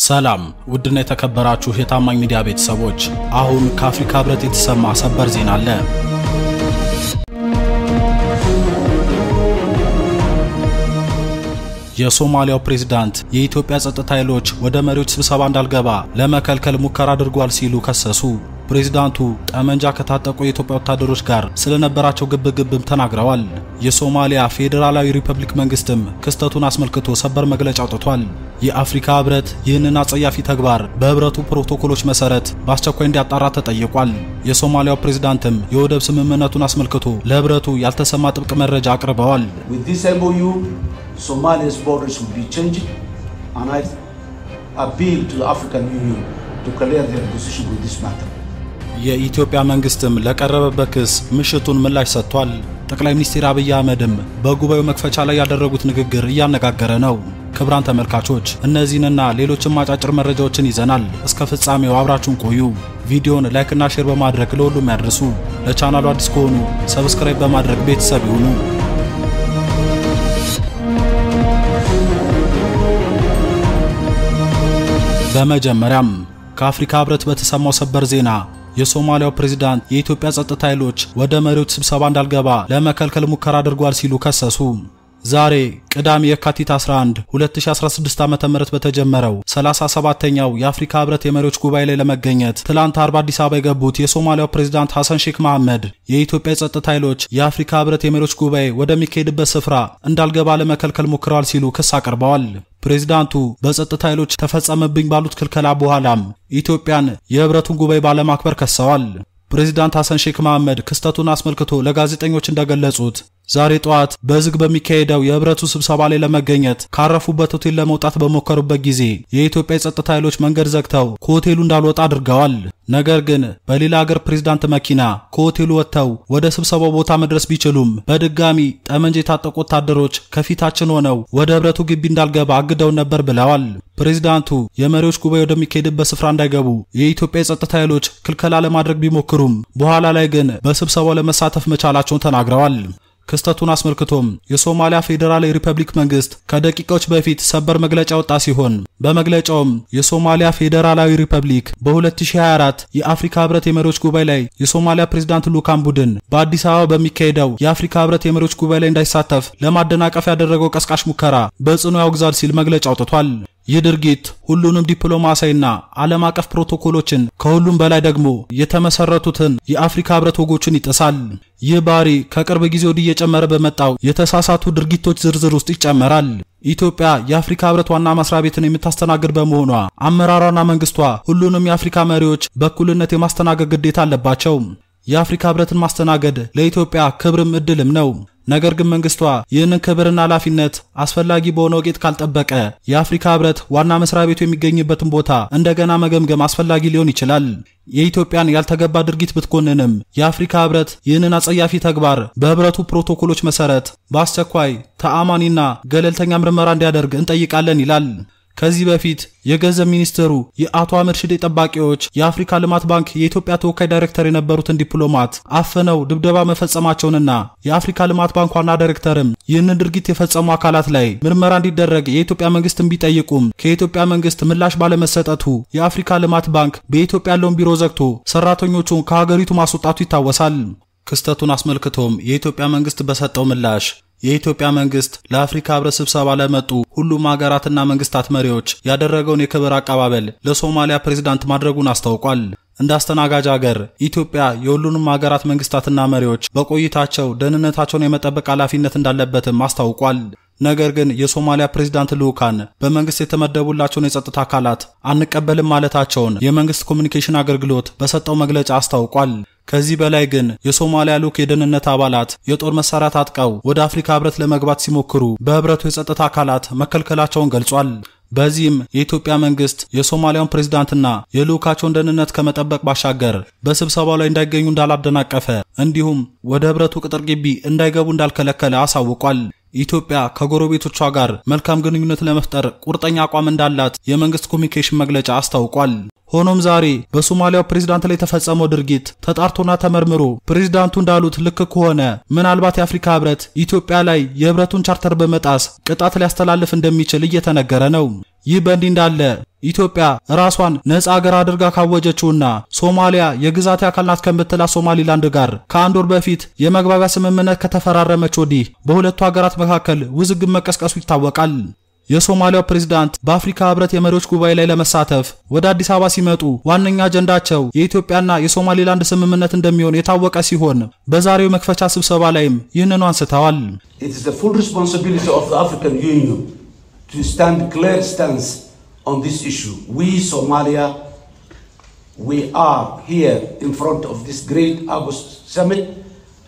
ሰላም ውድና የተከበራችሁ የታማኝ ሚዲያ ቤተሰቦች፣ አሁን ከአፍሪካ ህብረት የተሰማ ሰበር ዜና አለ። የሶማሊያው ፕሬዝዳንት የኢትዮጵያ ጸጥታ ኃይሎች ወደ መሪዎች ስብሰባ እንዳልገባ ለመከልከል ሙከራ አድርጓል ሲሉ ከሰሱ። ፕሬዚዳንቱ ጠመንጃ ከታጠቁ የኢትዮጵያ ወታደሮች ጋር ስለነበራቸው ግብግብም ተናግረዋል። የሶማሊያ ፌዴራላዊ ሪፐብሊክ መንግስትም ክስተቱን አስመልክቶ ሰበር መግለጫ አውጥቷል። የአፍሪካ ህብረት ይህንን አጸያፊ ተግባር በህብረቱ ፕሮቶኮሎች መሰረት በአስቸኳይ እንዲያጣራ ተጠይቋል። የሶማሊያው ፕሬዝዳንትም የወደብ ስምምነቱን አስመልክቶ ለህብረቱ ያልተሰማ ጥብቅ መረጃ አቅርበዋል። Somalia's borders will be changed, and I appeal to the African Union to clear their position with this matter. የኢትዮጵያ መንግስትም ለቀረበበት ክስ ምሽቱን ምላሽ ሰጥቷል። ጠቅላይ ሚኒስትር አብይ አህመድም በጉባኤው መክፈቻ ላይ ያደረጉት ንግግር እያነጋገረ ነው። ክብራን ተመልካቾች እነዚህንና ሌሎችም አጫጭር መረጃዎችን ይዘናል። እስከ ፍጻሜው አብራችሁን ቆዩ። ቪዲዮን ላይክና ሼር በማድረግ ለሁሉም ያድርሱ። ለቻናሉ አዲስ ከሆኑ ሰብስክራይብ በማድረግ ቤተሰብ ይሁኑ። በመጀመሪያም ከአፍሪካ ህብረት በተሰማው ሰበር ዜና የሶማሊያው ፕሬዝዳንት የኢትዮጵያ ጸጥታ ኃይሎች ወደ መሪዎች ስብሰባ እንዳልገባ ለመከልከል ሙከራ አድርጓል ሲሉ ከሰሱ። ዛሬ ቅዳሜ የካቲት 11 2016 ዓ.ም በተጀመረው 37ኛው የአፍሪካ ህብረት የመሪዎች ጉባኤ ላይ ለመገኘት ትላንት አርባ አዲስ አበባ የገቡት የሶማሊያው ፕሬዝዳንት ሐሰን ሼክ መሐመድ የኢትዮጵያ የጸጥታ ኃይሎች የአፍሪካ ህብረት የመሪዎች ጉባኤ ወደሚካሄድበት ስፍራ እንዳልገባ ለመከልከል ሞክረዋል ሲሉ ክስ አቅርበዋል። ፕሬዝዳንቱ በጸጥታ ኃይሎች ተፈጸመብኝ ባሉት ክልከላ በኋላም ኢትዮጵያን የህብረቱን ጉባኤ ባለማክበር ከሰዋል። ፕሬዚዳንት ሐሰን ሼክ መሐመድ ክስተቱን አስመልክቶ ለጋዜጠኞች እንደገለጹት ዛሬ ጠዋት በዝግ በሚካሄደው የህብረቱ ስብሰባ ላይ ለመገኘት ካረፉበት ሆቴል ለመውጣት በሞከሩበት ጊዜ የኢትዮጵያ የጸጥታ ኃይሎች መንገድ ዘግተው ከሆቴሉ እንዳልወጣ አድርገዋል። ነገር ግን በሌላ አገር ፕሬዝዳንት መኪና ከሆቴሉ ወጥተው ወደ ስብሰባው ቦታ መድረስ ቢችሉም በድጋሚ ጠመንጃ የታጠቁ ወታደሮች ከፊታችን ሆነው ወደ ህብረቱ ግቢ እንዳልገባ አግደውን ነበር ብለዋል። ፕሬዝዳንቱ የመሪዎች ጉባኤ ወደሚካሄድበት ስፍራ እንዳይገቡ የኢትዮጵያ የጸጥታ ኃይሎች ክልከላ ለማድረግ ቢሞክሩም በኋላ ላይ ግን በስብሰባው ለመሳተፍ መቻላቸውን ተናግረዋል። ክስተቱን አስመልክቶም የሶማሊያ ፌዴራል ሪፐብሊክ መንግስት ከደቂቃዎች በፊት ሰበር መግለጫ ወጣ ሲሆን በመግለጫውም የሶማሊያ ፌዴራላዊ ሪፐብሊክ በ2024 የአፍሪካ ህብረት የመሪዎች ጉባኤ ላይ የሶማሊያ ፕሬዝዳንት ልኡካን ቡድን በአዲስ አበባ በሚካሄደው የአፍሪካ ህብረት የመሪዎች ጉባኤ ላይ እንዳይሳተፍ ለማደናቀፍ ያደረገው ቀስቃሽ ሙከራ በጽኑ ያወግዛል ሲል መግለጫ አውጥቷል። ይህ ድርጊት ሁሉንም ዲፕሎማሲያዊና ዓለም አቀፍ ፕሮቶኮሎችን ከሁሉም በላይ ደግሞ የተመሰረቱትን የአፍሪካ ህብረት ወጎችን ይጥሳል። ይህ ባህሪ ከቅርብ ጊዜ ወዲህ እየጨመረ በመጣው የተሳሳቱ ድርጊቶች ዝርዝር ውስጥ ይጨመራል። ኢትዮጵያ የአፍሪካ ህብረት ዋና መስሪያ ቤትን የምታስተናግድ በመሆኗ አመራሯና መንግስቷ ሁሉንም የአፍሪካ መሪዎች በእኩልነት የማስተናገድ ግዴታ አለባቸው። የአፍሪካ ህብረትን ማስተናገድ ለኢትዮጵያ ክብርም እድልም ነው። ነገር ግን መንግስቷ ይህንን ክብርና ኃላፊነት አስፈላጊ በሆነ ወቅት ካልጠበቀ የአፍሪካ ህብረት ዋና መስሪያ ቤቱ የሚገኝበትን ቦታ እንደገና መገምገም አስፈላጊ ሊሆን ይችላል። የኢትዮጵያን ያልተገባ ድርጊት ብትኮንንም የአፍሪካ ህብረት ይህንን አጸያፊ ተግባር በህብረቱ ፕሮቶኮሎች መሰረት በአስቸኳይ ተአማኒና ገለልተኛ ምርመራ እንዲያደርግ እንጠይቃለን ይላል። ከዚህ በፊት የገንዘብ ሚኒስትሩ የአቶ አህመድ ሽዴ ጠባቂዎች የአፍሪካ ልማት ባንክ የኢትዮጵያ ተወካይ ዳይሬክተር የነበሩትን ዲፕሎማት አፍነው ድብደባ መፈጸማቸውንና የአፍሪካ ልማት ባንክ ዋና ዳይሬክተርም ይህንን ድርጊት የፈጸሙ አካላት ላይ ምርመራ እንዲደረግ የኢትዮጵያ መንግስትን ቢጠይቁም ከኢትዮጵያ መንግስት ምላሽ ባለመሰጠቱ የአፍሪካ ልማት ባንክ በኢትዮጵያ ያለውን ቢሮ ዘግቶ ሰራተኞቹን ከሀገሪቱ ማስወጣቱ ይታወሳል። ክስተቱን አስመልክቶም የኢትዮጵያ መንግስት በሰጠው ምላሽ የኢትዮጵያ መንግስት ለአፍሪካ ህብረት ስብሰባ ለመጡ ሁሉም ሀገራትና መንግስታት መሪዎች ያደረገውን የክብር አቀባበል ለሶማሊያ ፕሬዚዳንት ማድረጉን አስታውቋል። እንደ አስተናጋጅ አገር ኢትዮጵያ የሁሉንም ሀገራት መንግስታትና መሪዎች በቆይታቸው ደህንነታቸውን የመጠበቅ ኃላፊነት እንዳለበትም አስታውቋል። ነገር ግን የሶማሊያ ፕሬዚዳንት ልዑካን በመንግስት የተመደቡላቸውን የጸጥታ አካላት አንቀበልም ማለታቸውን የመንግስት ኮሚኒኬሽን አገልግሎት በሰጠው መግለጫ አስታውቋል። ከዚህ በላይ ግን የሶማሊያ ልዑክ የደህንነት አባላት የጦር መሳሪያ ታጥቀው ወደ አፍሪካ ህብረት ለመግባት ሲሞክሩ በህብረቱ የጸጥታ አካላት መከልከላቸውን ገልጿል። በዚህም የኢትዮጵያ መንግስት የሶማሊያውን ፕሬዝዳንትና የልዑካቸውን ደህንነት ከመጠበቅ ባሻገር በስብሰባው ላይ እንዳይገኙ እንዳላደናቀፈ እንዲሁም ወደ ህብረቱ ቅጥር ግቢ እንዳይገቡ እንዳልከለከለ አሳውቋል። ኢትዮጵያ ከጎረቤቶቿ ጋር መልካም ግንኙነት ለመፍጠር ቁርጠኛ አቋም እንዳላት የመንግስት ኮሚኒኬሽን መግለጫ አስታውቋል። ሆኖም ዛሬ በሶማሊያው ፕሬዝዳንት ላይ የተፈጸመው ድርጊት ተጣርቶና ተመርምሮ ፕሬዝዳንቱ እንዳሉት ልክ ከሆነ ምናልባት የአፍሪካ ህብረት ኢትዮጵያ ላይ የህብረቱን ቻርተር በመጣስ ቅጣት ሊያስተላልፍ እንደሚችል እየተነገረ ነው። ይህ በእንዲህ እንዳለ ኢትዮጵያ ራሷን ነጻ አገር አድርጋ ካወጀችውና ሶማሊያ የግዛት አካል ናት ከምትላት ሶማሊላንድ ጋር ከአንድ ወር በፊት የመግባቢያ ስምምነት ከተፈራረመች ወዲህ በሁለቱ ሀገራት መካከል ውዝግብ መቀስቀሱ ይታወቃል። የሶማሊያው ፕሬዝዳንት በአፍሪካ ህብረት የመሪዎች ጉባኤ ላይ ለመሳተፍ ወደ አዲስ አበባ ሲመጡ ዋነኛ አጀንዳቸው የኢትዮጵያና የሶማሊላንድ ስምምነት እንደሚሆን የታወቀ ሲሆን በዛሬው መክፈቻ ስብሰባ ላይም ይህንኑ አንስተዋል። to stand clear stance on this issue. We Somalia, we are here in front of this great August summit.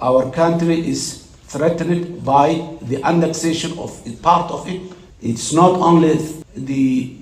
Our country is threatened by the annexation of part of it. It's not only the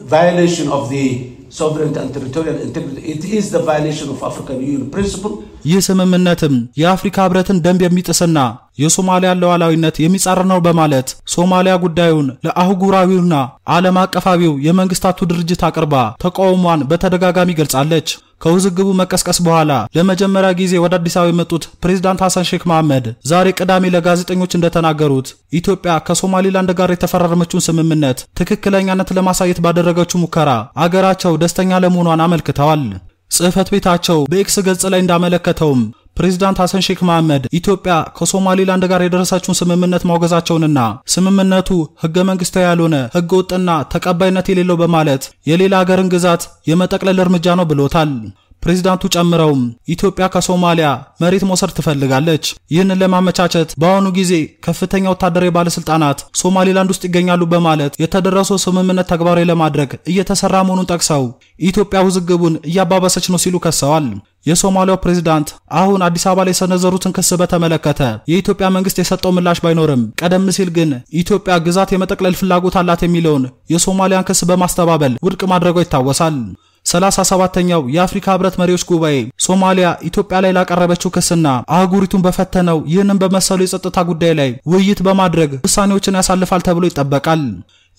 violation of the sovereign and territorial integrity, it is the violation of African Union principle. ይህ ስምምነትም የአፍሪካ ህብረትን ደንብ የሚጥስና የሶማሊያን ሉዓላዊነት የሚጻረር ነው በማለት ሶማሊያ ጉዳዩን ለአህጉራዊውና ዓለም አቀፋዊው የመንግስታቱ ድርጅት አቅርባ ተቃውሟን በተደጋጋሚ ገልጻለች። ከውዝግቡ መቀስቀስ በኋላ ለመጀመሪያ ጊዜ ወደ አዲስ አበባ የመጡት ፕሬዝዳንት ሐሰን ሼክ መሐመድ ዛሬ ቅዳሜ ለጋዜጠኞች እንደተናገሩት ኢትዮጵያ ከሶማሊላንድ ጋር የተፈራረመችውን ስምምነት ትክክለኛነት ለማሳየት ባደረገችው ሙከራ አገራቸው ደስተኛ ለመሆኗን አመልክተዋል። ጽህፈት ቤታቸው በኤክስ ገጽ ላይ እንዳመለከተውም ፕሬዚዳንት ሐሰን ሼክ መሐመድ ኢትዮጵያ ከሶማሊላንድ ጋር የደረሰችውን ስምምነት ማውገዛቸውንና ስምምነቱ ህገ መንግስታዊ ያልሆነ ህገ ወጥና ተቀባይነት የሌለው በማለት የሌላ አገርን ግዛት የመጠቅለል እርምጃ ነው ብሎታል። ፕሬዚዳንቱ ጨምረውም ኢትዮጵያ ከሶማሊያ መሬት መውሰድ ትፈልጋለች። ይህንን ለማመቻቸት በአሁኑ ጊዜ ከፍተኛ ወታደራዊ ባለስልጣናት ሶማሌላንድ ውስጥ ይገኛሉ በማለት የተደረሰው ስምምነት ተግባራዊ ለማድረግ እየተሰራ መሆኑን ጠቅሰው ኢትዮጵያ ውዝግቡን እያባባሰች ነው ሲሉ ከሰዋል። የሶማሊያው ፕሬዝዳንት አሁን አዲስ አበባ ላይ የሰነዘሩትን ክስ በተመለከተ የኢትዮጵያ መንግስት የሰጠው ምላሽ ባይኖርም ቀደም ሲል ግን ኢትዮጵያ ግዛት የመጠቅለል ፍላጎት አላት የሚለውን የሶማሊያን ክስ በማስተባበል ውድቅ ማድረጓ ይታወሳል። 37ኛው የአፍሪካ ህብረት መሪዎች ጉባኤ ሶማሊያ ኢትዮጵያ ላይ ላቀረበችው ክስና አህጉሪቱን በፈተነው ይህንን በመሰሉ የጸጥታ ጉዳይ ላይ ውይይት በማድረግ ውሳኔዎችን ያሳልፋል ተብሎ ይጠበቃል።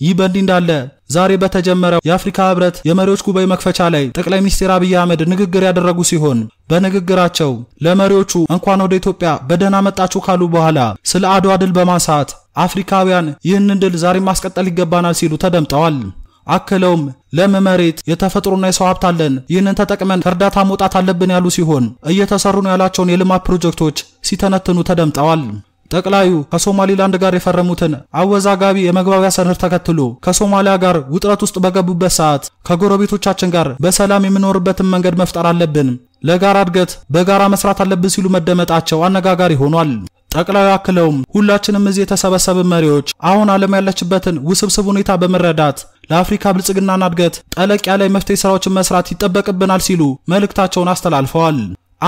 ይህ በእንዲህ እንዳለ ዛሬ በተጀመረው የአፍሪካ ህብረት የመሪዎች ጉባኤ መክፈቻ ላይ ጠቅላይ ሚኒስትር አብይ አህመድ ንግግር ያደረጉ ሲሆን በንግግራቸው ለመሪዎቹ እንኳን ወደ ኢትዮጵያ በደህና መጣችሁ ካሉ በኋላ ስለ አድዋ ድል በማንሳት አፍሪካውያን ይህንን ድል ዛሬ ማስቀጠል ይገባናል ሲሉ ተደምጠዋል። አክለውም ለም መሬት፣ የተፈጥሮና የሰው ሀብት አለን፣ ይህንን ተጠቅመን ከእርዳታ መውጣት አለብን ያሉ ሲሆን እየተሰሩ ነው ያላቸውን የልማት ፕሮጀክቶች ሲተነትኑ ተደምጠዋል። ጠቅላዩ ከሶማሊላንድ ጋር የፈረሙትን አወዛጋቢ የመግባቢያ ሰነድ ተከትሎ ከሶማሊያ ጋር ውጥረት ውስጥ በገቡበት ሰዓት ከጎረቤቶቻችን ጋር በሰላም የምኖርበትን መንገድ መፍጠር አለብን፣ ለጋራ እድገት በጋራ መስራት አለብን ሲሉ መደመጣቸው አነጋጋሪ ሆኗል። ጠቅላዩ አክለውም ሁላችንም እዚህ የተሰበሰብን መሪዎች አሁን ዓለም ያለችበትን ውስብስብ ሁኔታ በመረዳት ለአፍሪካ ብልጽግናና እድገት ጠለቅ ያለ የመፍትሄ ስራዎችን መስራት ይጠበቅብናል ሲሉ መልእክታቸውን አስተላልፈዋል።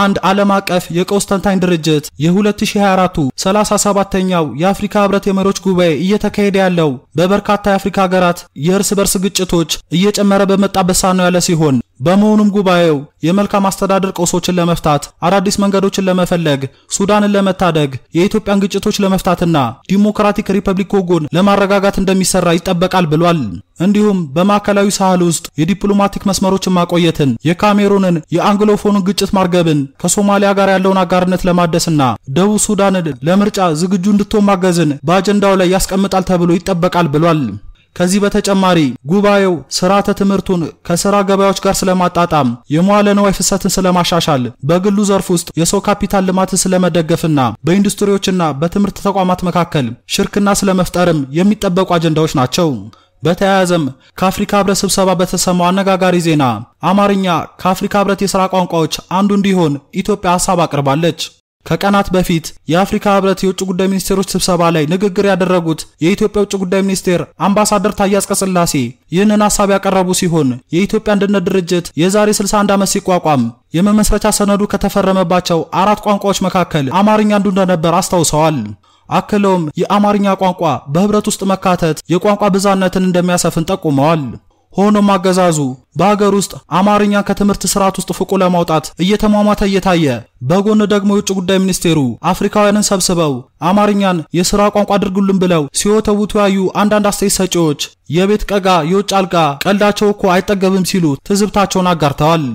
አንድ ዓለም አቀፍ የቀውስ ተንታኝ ድርጅት የ2024 37ኛው የአፍሪካ ህብረት የመሪዎች ጉባኤ እየተካሄደ ያለው በበርካታ የአፍሪካ ሀገራት የእርስ በርስ ግጭቶች እየጨመረ በመጣበት ነው ያለ ሲሆን በመሆኑም ጉባኤው የመልካም አስተዳደር ቀውሶችን ለመፍታት አዳዲስ መንገዶችን ለመፈለግ፣ ሱዳንን ለመታደግ፣ የኢትዮጵያን ግጭቶች ለመፍታትና ዲሞክራቲክ ሪፐብሊክ ኮጎን ለማረጋጋት እንደሚሰራ ይጠበቃል ብሏል። እንዲሁም በማዕከላዊ ሳህል ውስጥ የዲፕሎማቲክ መስመሮችን ማቆየትን፣ የካሜሩንን የአንግሎፎኑን ግጭት ማርገብን፣ ከሶማሊያ ጋር ያለውን አጋርነት ለማደስና ደቡብ ሱዳንን ለምርጫ ዝግጁ እንድትሆን ማገዝን በአጀንዳው ላይ ያስቀምጣል ተብሎ ይጠበቃል ብሏል። ከዚህ በተጨማሪ ጉባኤው ስርዓተ ትምህርቱን ከስራ ገበያዎች ጋር ስለማጣጣም፣ የመዋለ ንዋይ ፍሰትን ስለማሻሻል፣ በግሉ ዘርፍ ውስጥ የሰው ካፒታል ልማትን ስለመደገፍና በኢንዱስትሪዎችና በትምህርት ተቋማት መካከል ሽርክና ስለመፍጠርም የሚጠበቁ አጀንዳዎች ናቸው። በተያያዘም ከአፍሪካ ህብረት ስብሰባ በተሰማው አነጋጋሪ ዜና አማርኛ ከአፍሪካ ህብረት የሥራ ቋንቋዎች አንዱ እንዲሆን ኢትዮጵያ ሀሳብ አቅርባለች። ከቀናት በፊት የአፍሪካ ህብረት የውጭ ጉዳይ ሚኒስቴሮች ስብሰባ ላይ ንግግር ያደረጉት የኢትዮጵያ ውጭ ጉዳይ ሚኒስቴር አምባሳደር ታዬ አጽቀሥላሴ ይህንን ሀሳብ ያቀረቡ ሲሆን የኢትዮጵያ አንድነት ድርጅት የዛሬ 61 ዓመት ሲቋቋም የመመስረቻ ሰነዱ ከተፈረመባቸው አራት ቋንቋዎች መካከል አማርኛ አንዱ እንደነበር አስታውሰዋል። አክለውም የአማርኛ ቋንቋ በህብረት ውስጥ መካተት የቋንቋ ብዛነትን እንደሚያሰፍን ጠቁመዋል። ሆኖም አገዛዙ በሀገር ውስጥ አማርኛ ከትምህርት ስርዓት ውስጥ ፍቁ ለማውጣት እየተሟሟተ እየታየ፣ በጎን ደግሞ የውጭ ጉዳይ ሚኒስቴሩ አፍሪካውያንን ሰብስበው አማርኛን የስራ ቋንቋ አድርጉልን ብለው ሲወተውቱ ያዩ አንዳንድ አስተያየት ሰጪዎች የቤት ቀጋ የውጭ አልጋ ቀልዳቸው እኮ አይጠገብም ሲሉ ትዝብታቸውን አጋርተዋል።